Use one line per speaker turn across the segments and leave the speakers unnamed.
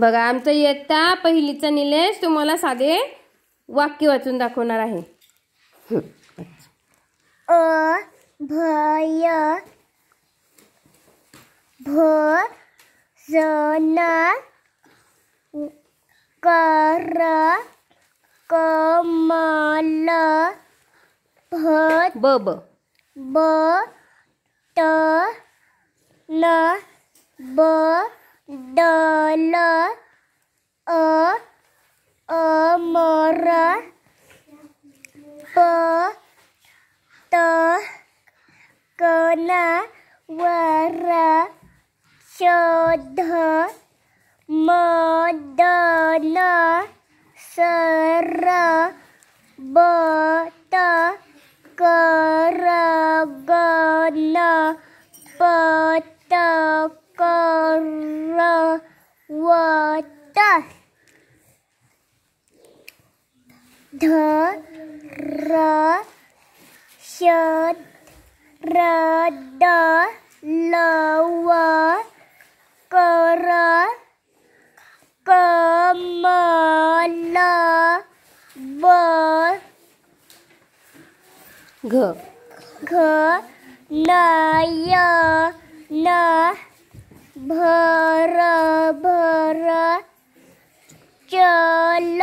बघा आमचं इयत्ता पहिलीचा निलेश तुम्हाला साधे वाक्य वाचून दाखवणार आहे अ भय भ कर कमल भ ब ब ट न ब ड ल अ अमर प त क न व र च ध म द न स र ब त क र ग न ध र श र द ल व क र क म ल व घ घ न य न भ र भ र च ल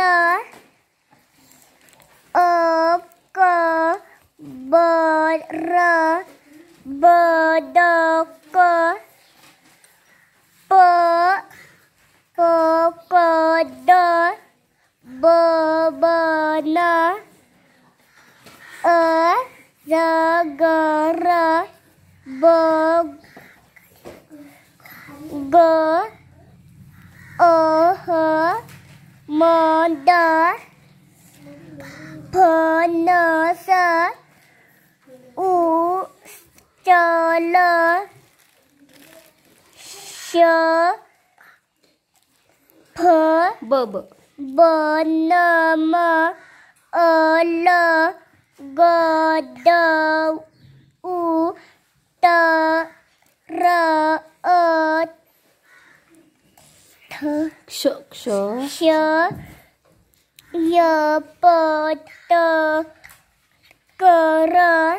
r b d k p p k d b b n e z g r b g o h m d p n s u chờ lơ sơ pơ bơ bơ bơ nơ mơ ơ lơ gơ đơ u tơ rơ ơ thơ sơ sơ sơ giờ bơ tơ cờ rơ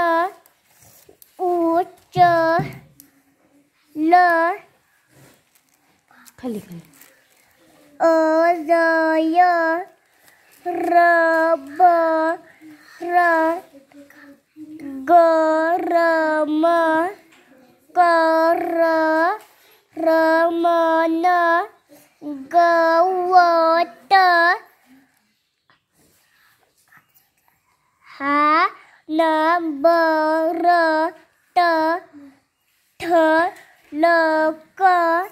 ल खाली खाली ओ ज य र ब र ग र म क र र म न ग w t h n b r t loko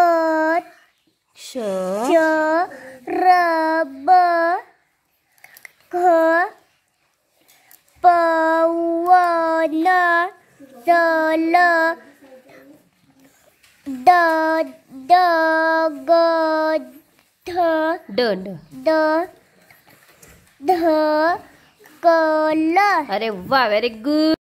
ot sho sho raba ko pawana dala da da ga dha d d d ध कल अरे वाह वेरी गुड